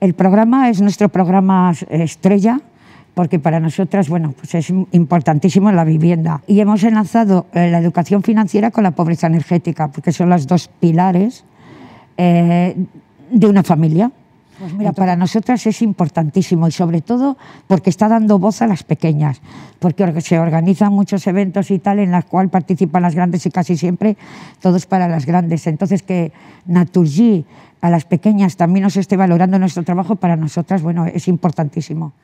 El programa es nuestro programa eh, estrella porque para nosotras bueno, pues es importantísimo la vivienda. Y hemos enlazado eh, la educación financiera con la pobreza energética, porque son los dos pilares eh, de una familia. Pues mira, para nosotras es importantísimo y sobre todo porque está dando voz a las pequeñas, porque se organizan muchos eventos y tal en los cuales participan las grandes y casi siempre todos para las grandes. Entonces que Naturgy a las pequeñas también nos esté valorando nuestro trabajo para nosotras, bueno, es importantísimo.